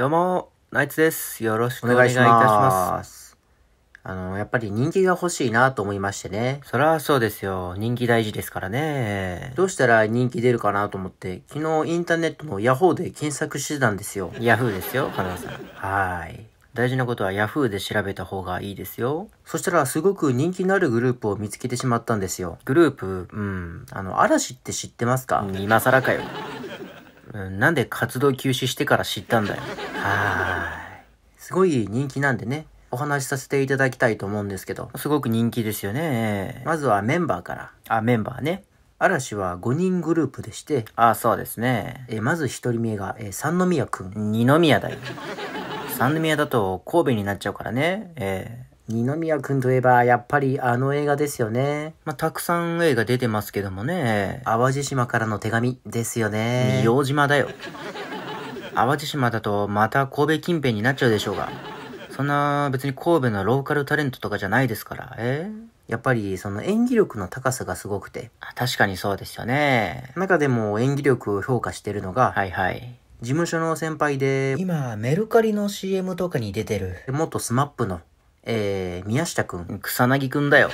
どうも、ナイツです。よろしくお願いいたします。あの、やっぱり人気が欲しいなと思いましてね。そらそうですよ。人気大事ですからね。どうしたら人気出るかなと思って、昨日インターネットのヤホーで検索してたんですよ。ヤフーですよ、花田さん。はい。大事なことは Yahoo で調べた方がいいですよ。そしたらすごく人気のあるグループを見つけてしまったんですよ。グループ、うん。あの、嵐って知ってますか今更かよ。うん、なんで活動休止してから知ったんだよ。はーい。すごい人気なんでね。お話しさせていただきたいと思うんですけど、すごく人気ですよね。まずはメンバーから。あ、メンバーね。嵐は5人グループでして、あ、そうですね。えまず1人目が、え三宮くん。二宮だよ。三宮だと神戸になっちゃうからね。えー二宮くんといえば、やっぱりあの映画ですよね。まあ、たくさん映画出てますけどもね。淡路島からの手紙ですよね。硫黄島だよ。淡路島だとまた神戸近辺になっちゃうでしょうが。そんな別に神戸のローカルタレントとかじゃないですから。えやっぱりその演技力の高さがすごくて。確かにそうですよね。中でも演技力を評価してるのが。はいはい。事務所の先輩で。今、メルカリの CM とかに出てる。元スマップのえー、宮下くん、草薙くんだよ。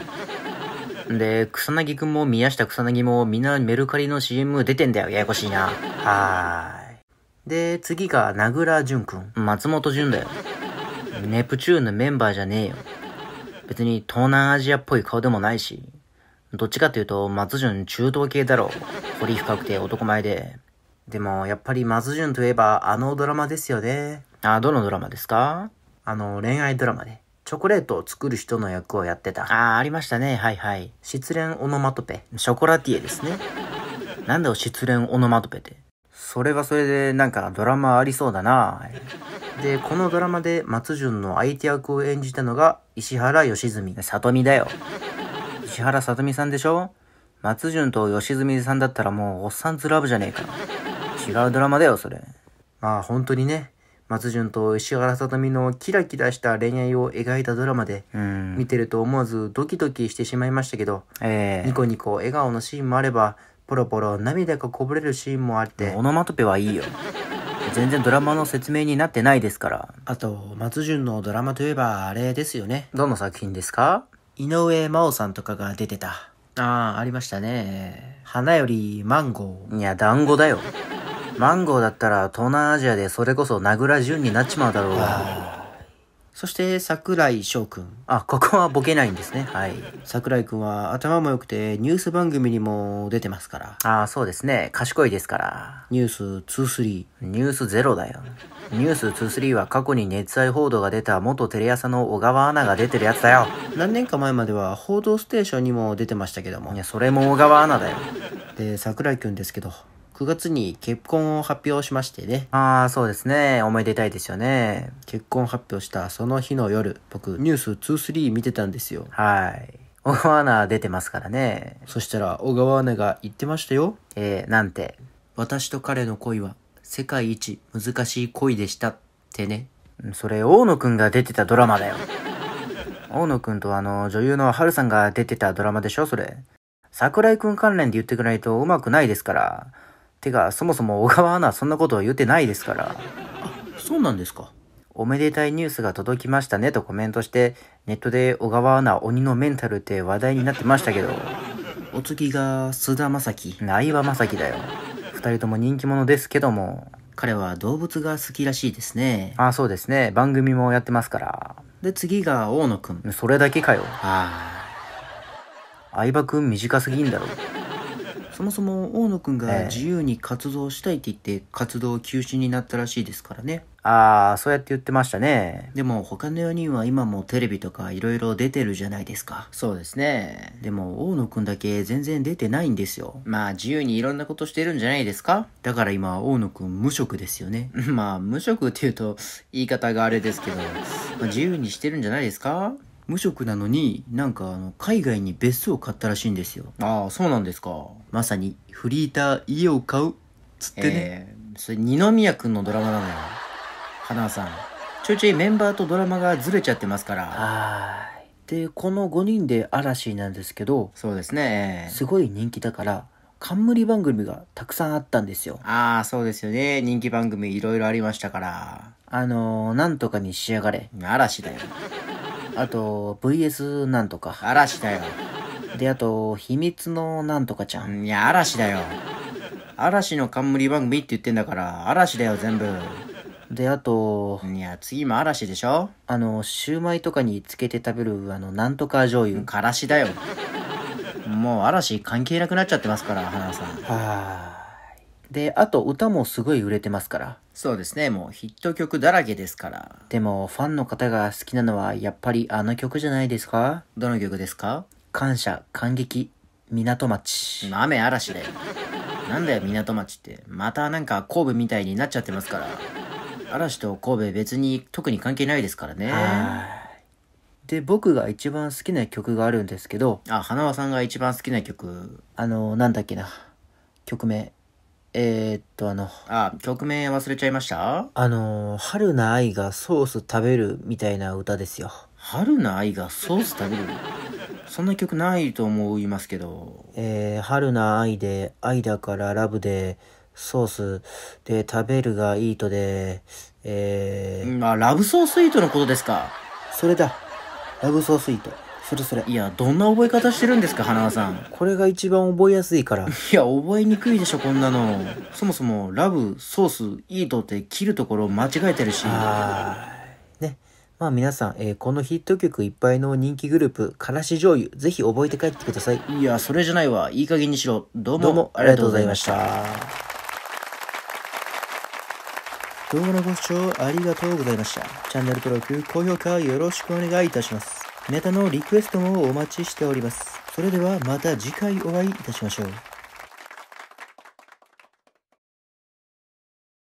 で、草薙くんも宮下草薙もみんなメルカリの CM 出てんだよ。ややこしいな。はーい。で、次が名倉淳くん。松本潤だよ。ネプチューンのメンバーじゃねえよ。別に東南アジアっぽい顔でもないし。どっちかっていうと、松潤中東系だろう。彫り深くて男前で。でも、やっぱり松潤といえばあのドラマですよね。あ、どのドラマですかあの、恋愛ドラマで。チョコレートを作る人の役をやってた。ああ、ありましたね。はいはい。失恋オノマトペ。ショコラティエですね。なんだよ、失恋オノマトペって。それはそれで、なんかドラマありそうだな。で、このドラマで松潤の相手役を演じたのが石原良純。里美だよ。石原里美さんでしょ松潤と良純さんだったらもうおっさんずラブじゃねえか。違うドラマだよ、それ。まあ本当にね、松潤と石原さとみのキラキラした恋愛を描いたドラマで、見てると思わずドキドキしてしまいましたけど、えー、ニコニコ笑顔のシーンもあれば、ポロポロ涙がこぼれるシーンもあって。オノマトペはいいよ。全然ドラマの説明になってないですから。あと、松潤のドラマといえばあれですよね。どの作品ですか井上真央さんとかが出てた。ああ、ありましたね。花よりマンゴー。いや、団子だよ。マンゴーだったら東南アジアでそれこそ名倉潤になっちまうだろうが。そして桜井翔くん。あ、ここはボケないんですね。はい。桜井くんは頭も良くてニュース番組にも出てますから。ああ、そうですね。賢いですから。ニュース23。ニュースゼロだよ。ニュース23は過去に熱愛報道が出た元テレ朝の小川アナが出てるやつだよ。何年か前までは報道ステーションにも出てましたけどもい。や、それも小川アナだよ。で、桜井くんですけど、9月に結婚を発表しましてね。ああ、そうですね。おめでたいですよね。結婚発表したその日の夜、僕、ニュース23見てたんですよ。はい。小川アナ出てますからね。そしたら、小川アナが言ってましたよ。えー、なんて。私と彼の恋は、世界一難しい恋でした。ってね。それ、大野くんが出てたドラマだよ。大野くんとあの、女優の春さんが出てたドラマでしょ、それ。桜井くん関連で言ってくれないとうまくないですから。てか、そもそも小川アナはそんなことは言ってないですから。あ、そうなんですか。おめでたいニュースが届きましたねとコメントして、ネットで小川アナ鬼のメンタルって話題になってましたけど。お次が須田正樹。内場正樹だよ。二人とも人気者ですけども。彼は動物が好きらしいですね。ああ、そうですね。番組もやってますから。で、次が大野くん。それだけかよ。ああ。相葉くん短すぎんだろ。そもそも大野くんが自由に活動したいって言って活動休止になったらしいですからね。ああ、そうやって言ってましたね。でも他の4人は今もテレビとかいろいろ出てるじゃないですか。そうですね。でも大野くんだけ全然出てないんですよ。まあ自由にいろんなことしてるんじゃないですかだから今大野くん無職ですよね。まあ無職って言うと言い方があれですけど、まあ、自由にしてるんじゃないですか無職なのになんかあの海外に別荘を買ったらしいんですよああそうなんですかまさにフリーター家を買うっつってね、えー、それ二宮君のドラマなのよ花さんちょいちょいメンバーとドラマがずれちゃってますからはいでこの5人で嵐なんですけどそうですね、えー、すごい人気だから冠番組がたくさんあったんですよああそうですよね人気番組いろいろありましたからあのー、なんとかに仕上がれ嵐だよあと、VS なんとか。嵐だよ。で、あと、秘密のなんとかちゃん。いや、嵐だよ。嵐の冠番組って言ってんだから、嵐だよ、全部。で、あと、いや、次も嵐でしょあの、シューマイとかにつけて食べる、あの、なんとか醤油。からしだよ。もう嵐関係なくなっちゃってますから、花さん。はい。で、あと歌もすごい売れてますから。そうですね、もうヒット曲だらけですから。でも、ファンの方が好きなのは、やっぱりあの曲じゃないですかどの曲ですか感謝、感激、港町。雨嵐で。なんだよ、港町って。またなんか神戸みたいになっちゃってますから。嵐と神戸別に特に関係ないですからね。で、僕が一番好きな曲があるんですけど。あ、花輪さんが一番好きな曲。あの、なんだっけな。曲名。えー、っと、あの、あ、曲名忘れちゃいましたあの、春な愛がソース食べるみたいな歌ですよ。春な愛がソース食べるそんな曲ないと思いますけど。えー、春な愛で、愛だからラブで、ソースで、食べるがいいとで、えー、まあ、ラブソースイートのことですか。それだ。ラブソースイート。それそれ。いや、どんな覚え方してるんですか、花輪さん。これが一番覚えやすいから。いや、覚えにくいでしょ、こんなの。そもそも、ラブ、ソース、イートって切るところ間違えてるし。ね。まあ皆さん、えー、このヒット曲いっぱいの人気グループ、からし醤油、ぜひ覚えて帰ってください。いや、それじゃないわ。いい加減にしろ。どうも、どうもありがとうございました。動画のご視聴ありがとうございました。チャンネル登録、高評価よろしくお願いいたします。ネタのリクエストもお待ちしております。それではまた次回お会いいたしましょう。